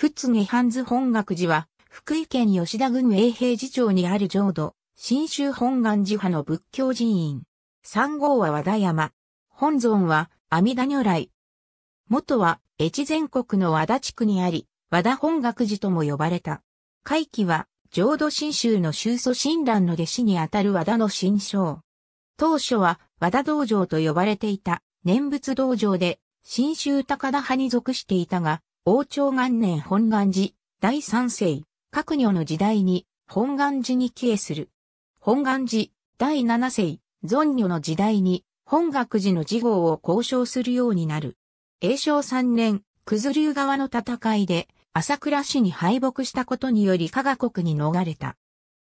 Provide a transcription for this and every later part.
仏津にハンズ本学寺は、福井県吉田郡永平寺町にある浄土、新州本願寺派の仏教寺院。三号は和田山。本尊は阿弥陀如来。元は越前国の和田地区にあり、和田本学寺とも呼ばれた。会期は浄土真宗の宗祖親鸞の弟子にあたる和田の新章。当初は和田道場と呼ばれていた念仏道場で、新州高田派に属していたが、王朝元年本願寺、第三世、各女の時代に、本願寺に帰依する。本願寺、第七世、存女の時代に、本学寺の事号を交渉するようになる。永正三年、九頭竜川の戦いで、朝倉氏に敗北したことにより加賀国に逃れた。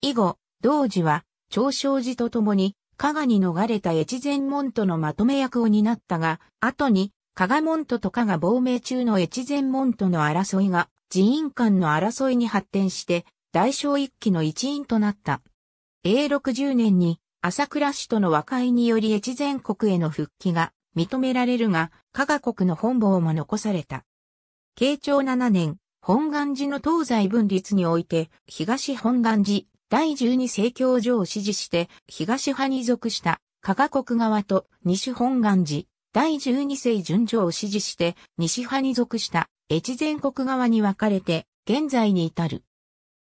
以後、同時は、長生寺と共に、加賀に逃れた越前門とのまとめ役を担ったが、後に加賀門徒と加賀亡命中の越前門徒の争いが寺院間の争いに発展して大正一期の一員となった。永60年に朝倉氏との和解により越前国への復帰が認められるが、加賀国の本望も残された。慶長7年、本願寺の東西分立において、東本願寺第12政教上を支持して、東派に属した加賀国側と西本願寺第12世順序を支持して西派に属した越前国側に分かれて現在に至る。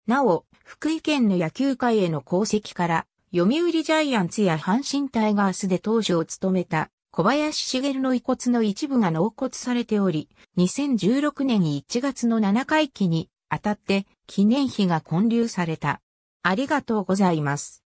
なお、福井県の野球界への功績から、読売ジャイアンツや阪神タイガースで当時を務めた小林茂の遺骨の一部が納骨されており、2016年1月の7回期にあたって記念碑が建立された。ありがとうございます。